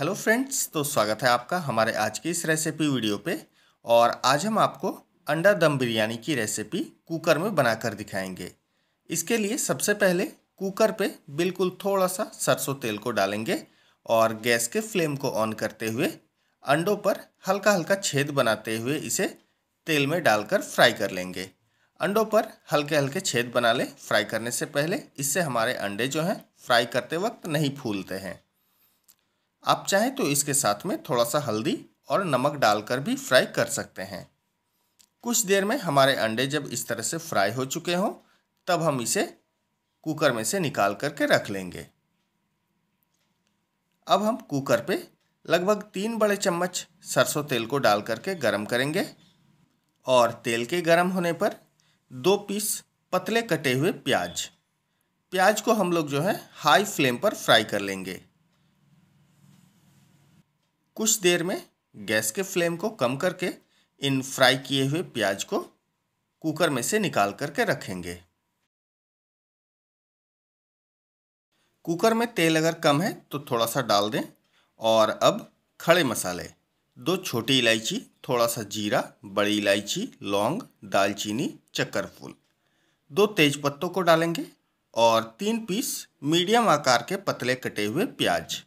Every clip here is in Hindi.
हेलो फ्रेंड्स तो स्वागत है आपका हमारे आज की इस रेसिपी वीडियो पे और आज हम आपको अंडा दम बिरयानी की रेसिपी कुकर में बनाकर दिखाएंगे इसके लिए सबसे पहले कुकर पे बिल्कुल थोड़ा सा सरसों तेल को डालेंगे और गैस के फ्लेम को ऑन करते हुए अंडों पर हल्का हल्का छेद बनाते हुए इसे तेल में डालकर फ्राई कर लेंगे अंडों पर हल्के हल्के छेद बना लें फ्राई करने से पहले इससे हमारे अंडे जो हैं फ्राई करते वक्त नहीं फूलते हैं आप चाहें तो इसके साथ में थोड़ा सा हल्दी और नमक डालकर भी फ्राई कर सकते हैं कुछ देर में हमारे अंडे जब इस तरह से फ्राई हो चुके हों तब हम इसे कुकर में से निकाल करके रख लेंगे अब हम कुकर पे लगभग तीन बड़े चम्मच सरसों तेल को डाल करके गर्म करेंगे और तेल के गर्म होने पर दो पीस पतले कटे हुए प्याज प्याज को हम लोग जो है हाई फ्लेम पर फ्राई कर लेंगे कुछ देर में गैस के फ्लेम को कम करके इन फ्राई किए हुए प्याज को कुकर में से निकाल करके रखेंगे कुकर में तेल अगर कम है तो थोड़ा सा डाल दें और अब खड़े मसाले दो छोटी इलायची थोड़ा सा जीरा बड़ी इलायची लौंग दालचीनी चक्करफूल दो तेज पत्तों को डालेंगे और तीन पीस मीडियम आकार के पतले कटे हुए प्याज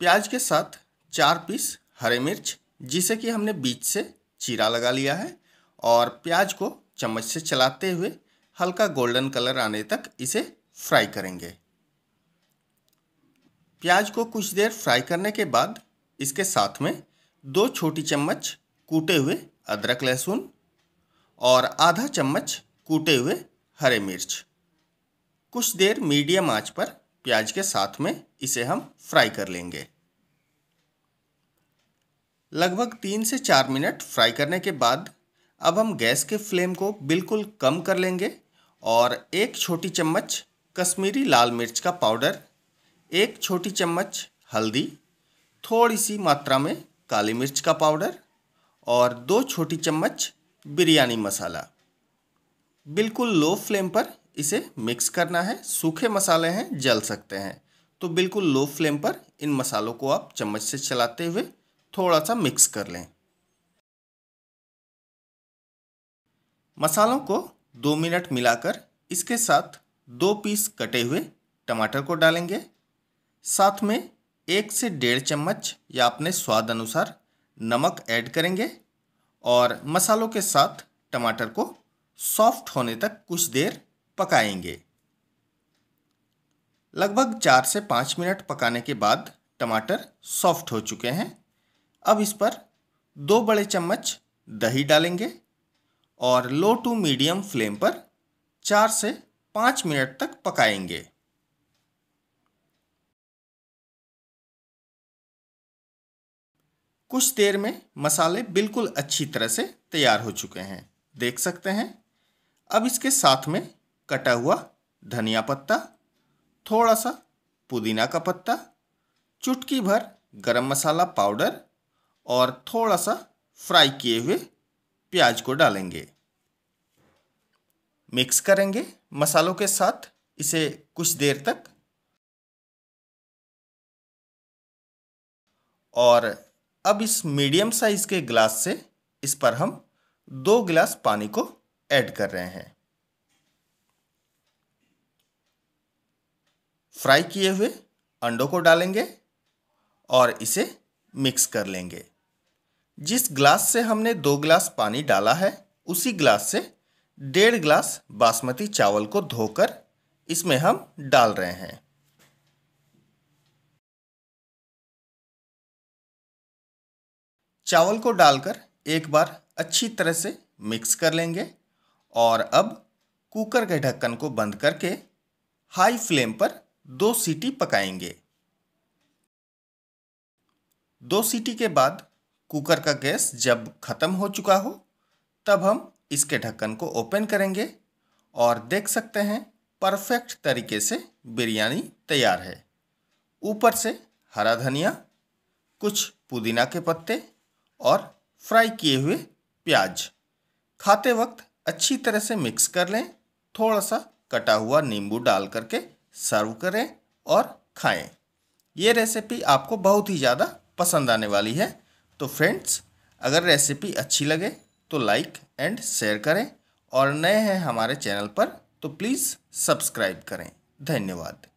प्याज के साथ चार पीस हरे मिर्च जिसे कि हमने बीच से चीरा लगा लिया है और प्याज को चम्मच से चलाते हुए हल्का गोल्डन कलर आने तक इसे फ्राई करेंगे प्याज को कुछ देर फ्राई करने के बाद इसके साथ में दो छोटी चम्मच कूटे हुए अदरक लहसुन और आधा चम्मच कूटे हुए हरे मिर्च कुछ देर मीडियम आंच पर प्याज के साथ में इसे हम फ्राई कर लेंगे लगभग तीन से चार मिनट फ्राई करने के बाद अब हम गैस के फ्लेम को बिल्कुल कम कर लेंगे और एक छोटी चम्मच कश्मीरी लाल मिर्च का पाउडर एक छोटी चम्मच हल्दी थोड़ी सी मात्रा में काली मिर्च का पाउडर और दो छोटी चम्मच बिरयानी मसाला बिल्कुल लो फ्लेम पर इसे मिक्स करना है सूखे मसाले हैं जल सकते हैं तो बिल्कुल लो फ्लेम पर इन मसालों को आप चम्मच से चलाते हुए थोड़ा सा मिक्स कर लें मसालों को दो मिनट मिलाकर इसके साथ दो पीस कटे हुए टमाटर को डालेंगे साथ में एक से डेढ़ चम्मच या अपने स्वाद अनुसार नमक ऐड करेंगे और मसालों के साथ टमाटर को सॉफ्ट होने तक कुछ देर पकाएंगे लगभग चार से पाँच मिनट पकाने के बाद टमाटर सॉफ्ट हो चुके हैं अब इस पर दो बड़े चम्मच दही डालेंगे और लो टू मीडियम फ्लेम पर चार से पाँच मिनट तक पकाएंगे कुछ देर में मसाले बिल्कुल अच्छी तरह से तैयार हो चुके हैं देख सकते हैं अब इसके साथ में कटा हुआ धनिया पत्ता थोड़ा सा पुदीना का पत्ता चुटकी भर गरम मसाला पाउडर और थोड़ा सा फ्राई किए हुए प्याज को डालेंगे मिक्स करेंगे मसालों के साथ इसे कुछ देर तक और अब इस मीडियम साइज के गिलास से इस पर हम दो गिलास पानी को ऐड कर रहे हैं फ्राई किए हुए अंडों को डालेंगे और इसे मिक्स कर लेंगे जिस ग्लास से हमने दो ग्लास पानी डाला है उसी ग्लास से डेढ़ ग्लास बासमती चावल को धोकर इसमें हम डाल रहे हैं चावल को डालकर एक बार अच्छी तरह से मिक्स कर लेंगे और अब कुकर के ढक्कन को बंद करके हाई फ्लेम पर दो सीटी पकाएंगे दो सीटी के बाद कुकर का गैस जब ख़त्म हो चुका हो तब हम इसके ढक्कन को ओपन करेंगे और देख सकते हैं परफेक्ट तरीके से बिरयानी तैयार है ऊपर से हरा धनिया कुछ पुदीना के पत्ते और फ्राई किए हुए प्याज खाते वक्त अच्छी तरह से मिक्स कर लें थोड़ा सा कटा हुआ नींबू डाल करके सर्व करें और खाएं ये रेसिपी आपको बहुत ही ज़्यादा पसंद आने वाली है तो फ्रेंड्स अगर रेसिपी अच्छी लगे तो लाइक एंड शेयर करें और नए हैं हमारे चैनल पर तो प्लीज़ सब्सक्राइब करें धन्यवाद